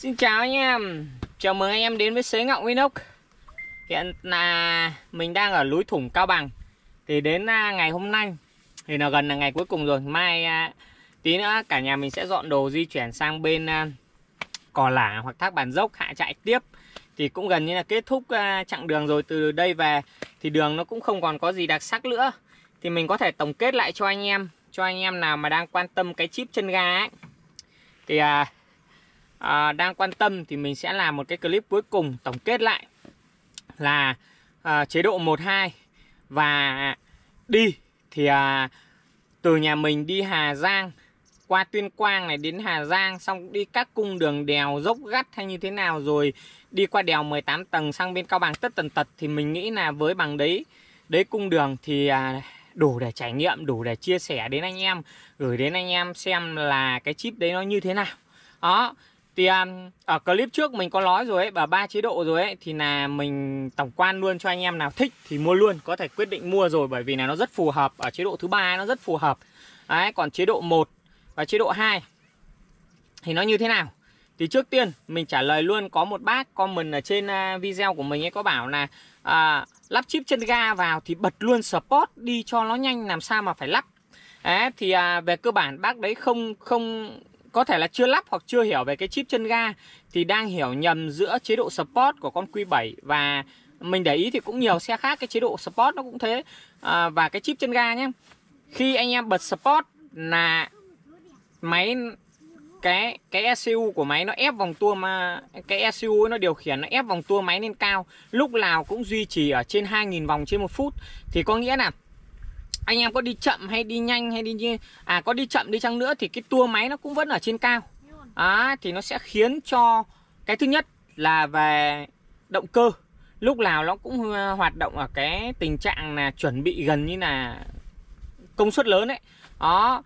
Xin chào anh em Chào mừng anh em đến với Sế Ngọng Inox Hiện là mình đang ở núi Thủng Cao Bằng Thì đến à, ngày hôm nay Thì là gần là ngày cuối cùng rồi Mai à, tí nữa cả nhà mình sẽ dọn đồ di chuyển sang bên à, Cò Lả hoặc Thác Bản Dốc hạ chạy tiếp Thì cũng gần như là kết thúc chặng đường rồi Từ đây về thì đường nó cũng không còn có gì đặc sắc nữa Thì mình có thể tổng kết lại cho anh em Cho anh em nào mà đang quan tâm cái chip chân ga ấy Thì à, à, đang quan tâm thì mình sẽ làm một cái clip cuối cùng tổng kết lại là à, chế độ 12 và đi thì à, từ nhà mình đi Hà Giang qua Tuyên Quang này đến Hà Giang xong đi các cung đường đèo dốc gắt hay như thế nào rồi đi qua đèo 18 tầng sang bên Cao Bằng tất tần tật thì mình nghĩ là với bằng đấy đấy cung đường thì à, đủ để trải nghiệm đủ để chia sẻ đến anh em gửi đến anh em xem là cái chip đấy nó như thế nào đó thì ở clip trước mình có nói rồi ấy và ba chế độ rồi ấy thì là mình tổng quan luôn cho anh em nào thích thì mua luôn có thể quyết định mua rồi bởi vì là nó rất phù hợp ở chế độ thứ ba nó rất phù hợp đấy còn chế độ 1 và chế độ 2 thì nó như thế nào thì trước tiên mình trả lời luôn có một bác comment ở trên à, video của mình ấy có bảo là à, lắp chip chân ga vào thì bật luôn support đi cho nó nhanh làm sao mà phải lắp Đấy, thì à, về cơ bản bác đấy không không có thể là chưa lắp hoặc chưa hiểu về cái chip chân ga thì đang hiểu nhầm giữa chế độ Sport của con Q7 và mình để ý thì cũng nhiều xe khác cái chế độ Sport nó cũng thế à, và cái chip chân ga nhé khi anh em bật Sport là máy cái cái ECU của máy nó ép vòng tua mà cái ECU nó điều khiển nó ép vòng tua máy lên cao lúc nào cũng duy trì ở trên 2.000 vòng trên một phút thì có nghĩa là anh em có đi chậm hay đi nhanh hay đi như à có đi chậm đi chăng nữa thì cái tua máy nó cũng vẫn ở trên cao à, thì nó sẽ khiến cho cái thứ nhất là về động cơ lúc nào nó cũng ờ, hoạt động ở cái tình trạng là chuẩn bị gần như là công suất lớn đấy đó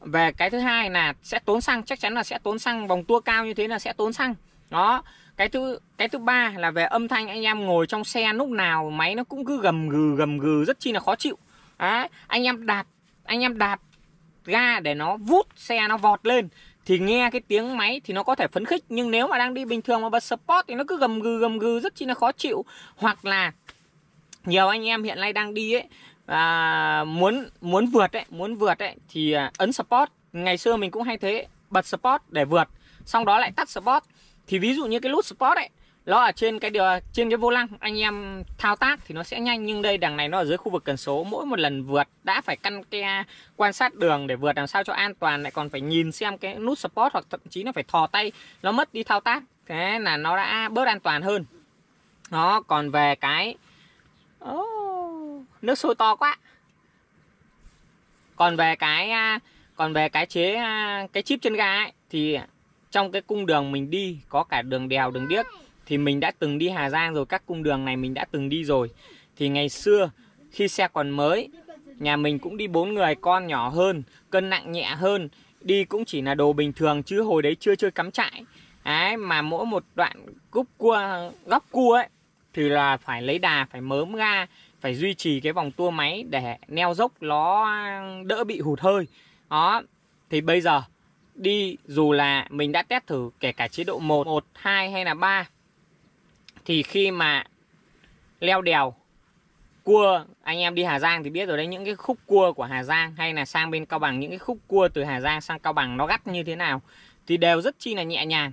về cái thứ hai là sẽ tốn xăng chắc chắn là sẽ tốn xăng vòng tua cao như thế là sẽ tốn xăng đó cái thứ cái thứ ba là về âm thanh anh em ngồi trong xe lúc nào máy nó cũng cứ gầm gừ gầm gừ rất chi là khó chịu Đấy, anh em đạp anh em đạp ga để nó vút xe nó vọt lên thì nghe cái tiếng máy thì nó có thể phấn khích nhưng nếu mà đang đi bình thường mà bật sport thì nó cứ gầm gừ gầm gừ rất chi là khó chịu hoặc là nhiều anh em hiện nay đang đi ấy à, muốn muốn vượt ấy muốn vượt ấy thì à, ấn sport ngày xưa mình cũng hay thế bật sport để vượt xong đó lại tắt sport thì ví dụ như cái nút sport ấy nó ở trên cái điều trên cái vô lăng anh em thao tác thì nó sẽ nhanh nhưng đây đằng này nó ở dưới khu vực cần số mỗi một lần vượt đã phải căn ke à, quan sát đường để vượt làm sao cho an toàn lại còn phải nhìn xem cái nút support hoặc thậm chí nó phải thò tay nó mất đi thao tác thế là nó đã bớt an toàn hơn nó còn về cái oh, nước sôi to quá còn về cái à, còn về cái chế à, cái chip chân ga ấy thì trong cái cung đường mình đi có cả đường đèo đường điếc thì mình đã từng đi Hà Giang rồi các cung đường này mình đã từng đi rồi thì ngày xưa khi xe còn mới nhà mình cũng đi bốn người con nhỏ hơn cân nặng nhẹ hơn đi cũng chỉ là đồ bình thường chứ hồi đấy chưa chơi cắm trại ấy mà mỗi một đoạn cúp cua góc cua ấy thì là phải lấy đà phải mớm ga phải duy trì cái vòng tua máy để neo dốc nó đỡ bị hụt hơi đó thì bây giờ đi dù là mình đã test thử kể cả chế độ 1, 1, 2 hay là 3 thì khi mà leo đèo cua anh em đi Hà Giang thì biết rồi đấy những cái khúc cua của Hà Giang hay là sang bên Cao Bằng những cái khúc cua từ Hà Giang sang Cao Bằng nó gắt như thế nào thì đều rất chi là nhẹ nhàng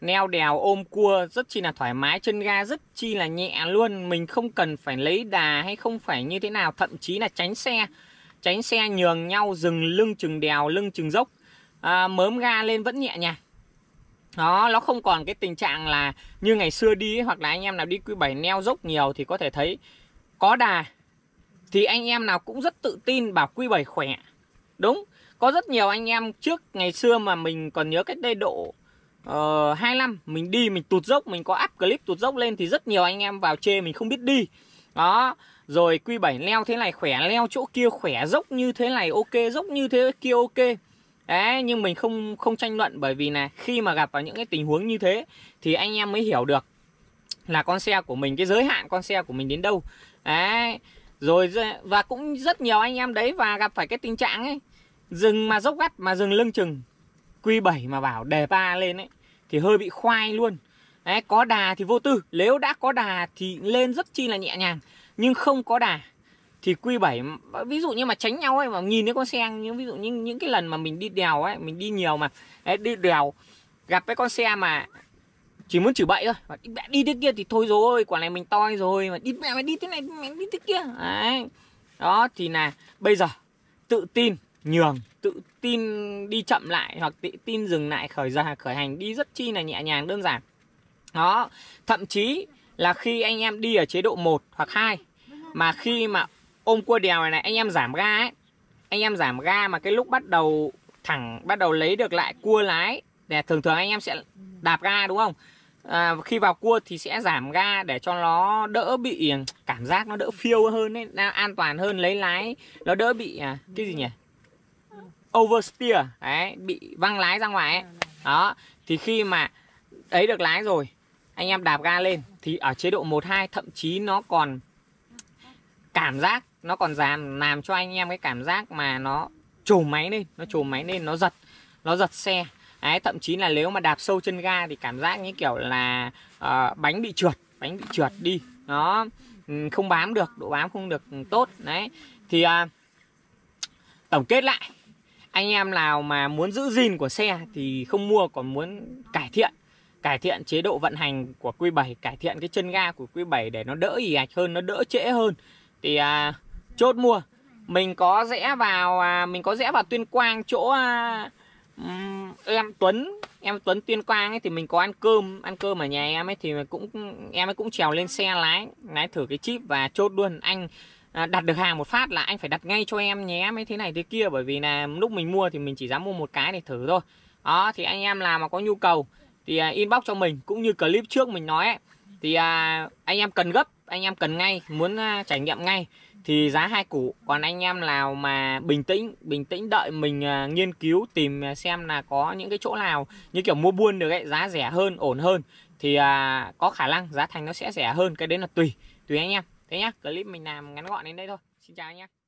neo đèo ôm cua rất chi là thoải mái chân ga rất chi là nhẹ luôn mình không cần phải lấy đà hay không phải như thế nào thậm chí là tránh xe tránh xe nhường nhau dừng lưng chừng đèo lưng chừng dốc à, mớm ga lên vẫn nhẹ nhàng nó, nó không còn cái tình trạng là như ngày xưa đi hoặc là anh em nào đi Q7 neo dốc nhiều thì có thể thấy có đà thì anh em nào cũng rất tự tin bảo Q7 khỏe đúng có rất nhiều anh em trước ngày xưa mà mình còn nhớ cách đây độ uh, ờ, 2 năm mình đi mình tụt dốc mình có up clip tụt dốc lên thì rất nhiều anh em vào chê mình không biết đi đó rồi Q7 leo thế này khỏe leo chỗ kia khỏe dốc như thế này ok dốc như thế kia ok Đấy, nhưng mình không không tranh luận bởi vì là khi mà gặp vào những cái tình huống như thế thì anh em mới hiểu được là con xe của mình cái giới hạn con xe của mình đến đâu. Đấy. Rồi và cũng rất nhiều anh em đấy và gặp phải cái tình trạng ấy dừng mà dốc gắt mà dừng lưng chừng Q7 mà bảo đề ba lên ấy thì hơi bị khoai luôn. Đấy, có đà thì vô tư, nếu đã có đà thì lên rất chi là nhẹ nhàng nhưng không có đà thì Q7 ví dụ như mà tránh nhau ấy mà nhìn thấy con xe nhưng ví dụ như những cái lần mà mình đi đèo ấy mình đi nhiều mà đấy, đi đèo gặp cái con xe mà chỉ muốn chửi bậy thôi mà đi, mẹ đi thế kia thì thôi rồi quả này mình to rồi mà đi mẹ mày đi thế này mẹ đi thế kia đấy đó thì là bây giờ tự tin nhường tự tin đi chậm lại hoặc tự tin dừng lại khởi ra khởi hành đi rất chi là nhẹ nhàng đơn giản đó thậm chí là khi anh em đi ở chế độ 1 hoặc 2 mà khi mà ôm cua đèo này này anh em giảm ga ấy anh em giảm ga mà cái lúc bắt đầu thẳng bắt đầu lấy được lại cua lái để thường thường anh em sẽ đạp ga đúng không à, khi vào cua thì sẽ giảm ga để cho nó đỡ bị cảm giác nó đỡ phiêu hơn ấy nó an toàn hơn lấy lái nó đỡ bị à, cái gì nhỉ oversteer đấy bị văng lái ra ngoài ấy đó thì khi mà ấy được lái rồi anh em đạp ga lên thì ở chế độ 1 2 thậm chí nó còn cảm giác nó còn giảm làm cho anh em cái cảm giác mà nó trổ máy lên nó trổ máy lên nó giật nó giật xe ấy thậm chí là nếu mà đạp sâu chân ga thì cảm giác như kiểu là uh, bánh bị trượt bánh bị trượt đi nó ừ, không bám được độ bám không được tốt đấy thì uh, tổng kết lại anh em nào mà muốn giữ gìn của xe thì không mua còn muốn cải thiện cải thiện chế độ vận hành của Q7 cải thiện cái chân ga của Q7 để nó đỡ ì ạch hơn nó đỡ trễ hơn thì uh, chốt mua mình có rẽ vào à, mình có rẽ vào tuyên quang chỗ à, em tuấn em tuấn tuyên quang ấy thì mình có ăn cơm ăn cơm ở nhà em ấy thì cũng em ấy cũng trèo lên xe lái lái thử cái chip và chốt luôn anh à, đặt được hàng một phát là anh phải đặt ngay cho em nhé mấy thế này thế kia bởi vì là lúc mình mua thì mình chỉ dám mua một cái để thử thôi đó thì anh em làm mà có nhu cầu thì inbox cho mình cũng như clip trước mình nói ấy, thì anh em cần gấp anh em cần ngay muốn trải nghiệm ngay thì giá hai củ còn anh em nào mà bình tĩnh bình tĩnh đợi mình à, nghiên cứu tìm à, xem là có những cái chỗ nào như kiểu mua buôn được ấy giá rẻ hơn ổn hơn thì à, có khả năng giá thành nó sẽ rẻ hơn cái đấy là tùy tùy anh em thế nhá clip mình làm ngắn gọn đến đây thôi xin chào anh em